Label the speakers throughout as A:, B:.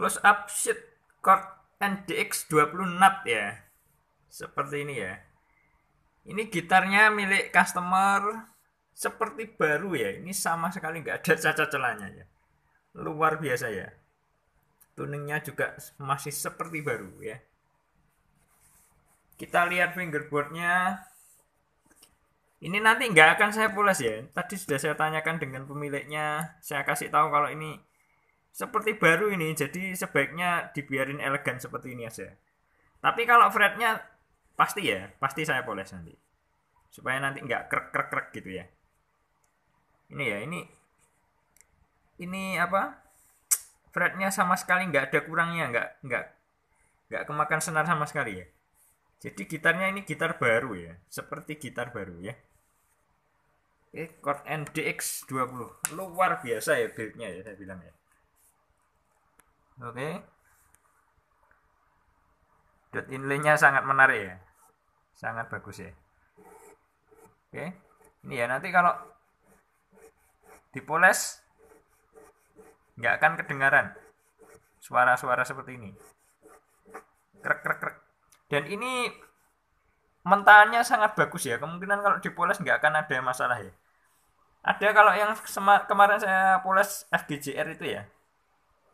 A: close up sheet chord NDX 20 nut ya seperti ini ya ini gitarnya milik customer seperti baru ya ini sama sekali nggak ada cacat celanya ya luar biasa ya tuningnya juga masih seperti baru ya kita lihat fingerboardnya ini nanti nggak akan saya pulas ya tadi sudah saya tanyakan dengan pemiliknya saya kasih tahu kalau ini seperti baru ini jadi sebaiknya dibiarin elegan seperti ini aja tapi kalau fretnya pasti ya pasti saya poles nanti supaya nanti nggak krek krek krek gitu ya ini ya ini ini apa fretnya sama sekali nggak ada kurangnya nggak nggak nggak kemakan senar sama sekali ya jadi gitarnya ini gitar baru ya seperti gitar baru ya Oke, chord NDX 20 luar biasa ya buildnya ya saya bilang ya oke okay. dot inlaynya sangat menarik ya sangat bagus ya oke ini ya nanti kalau dipoles nggak akan kedengaran suara-suara seperti ini krek krek krek dan ini mentahannya sangat bagus ya kemungkinan kalau dipoles nggak akan ada masalah ya ada kalau yang kemarin saya poles FGJR itu ya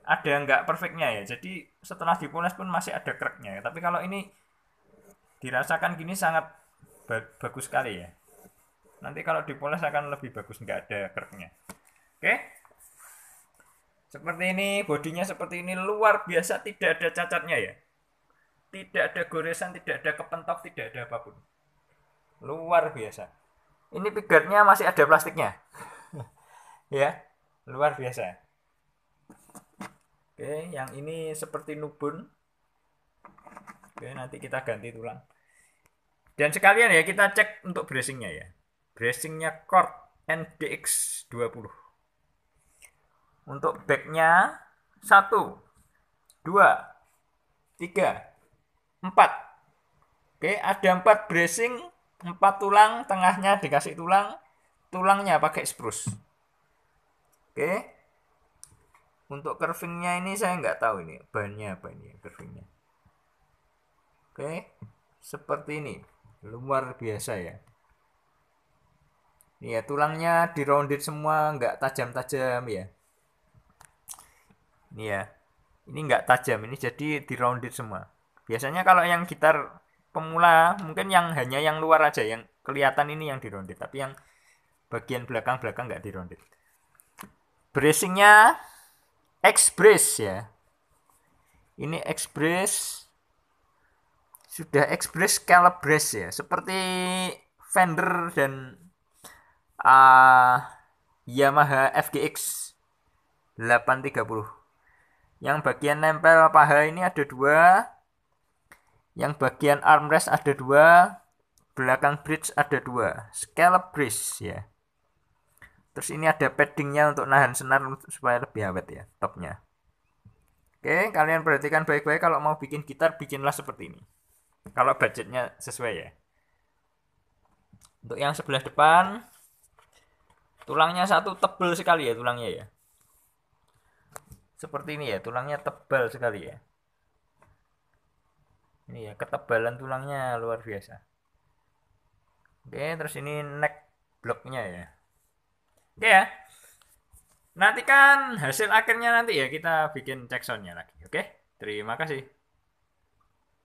A: ada yang nggak perfectnya ya jadi setelah dipoles pun masih ada kreknya ya. tapi kalau ini dirasakan gini sangat ba bagus sekali ya nanti kalau dipoles akan lebih bagus nggak ada kreknya oke seperti ini bodinya seperti ini luar biasa tidak ada cacatnya ya tidak ada goresan tidak ada kepentok tidak ada apapun luar biasa ini pigarnya masih ada plastiknya ya luar biasa Oke, yang ini seperti nubun. Oke, nanti kita ganti tulang. Dan sekalian ya kita cek untuk bracingnya ya. Bracingnya Cord NDX 20. Untuk backnya 1, 2, 3, 4. Oke, ada 4 bracing, 4 tulang, tengahnya dikasih tulang, tulangnya pakai spruce. Oke, untuk curvingnya ini saya nggak tahu ini bannya apa ini ya, curvingnya. Oke, seperti ini. Luar biasa ya. Ini ya tulangnya di rounded semua, nggak tajam-tajam ya. Ini ya. Ini nggak tajam, ini jadi di rounded semua. Biasanya kalau yang gitar pemula mungkin yang hanya yang luar aja yang kelihatan ini yang di rounded, tapi yang bagian belakang-belakang nggak -belakang di rounded. Bracingnya Express ya ini Express sudah Express calibrate ya seperti Fender dan uh, Yamaha FGX 830 yang bagian nempel paha ini ada dua yang bagian armrest ada dua belakang bridge ada dua scallop bridge ya Terus ini ada paddingnya untuk nahan senar supaya lebih awet ya topnya. Oke, kalian perhatikan baik-baik kalau mau bikin gitar bikinlah seperti ini. Kalau budgetnya sesuai ya. Untuk yang sebelah depan tulangnya satu tebel sekali ya tulangnya ya. Seperti ini ya, tulangnya tebal sekali ya. Ini ya, ketebalan tulangnya luar biasa. Oke, terus ini neck blocknya ya. Oke ya. Nantikan hasil akhirnya nanti ya kita bikin check soundnya lagi. Oke. Terima kasih.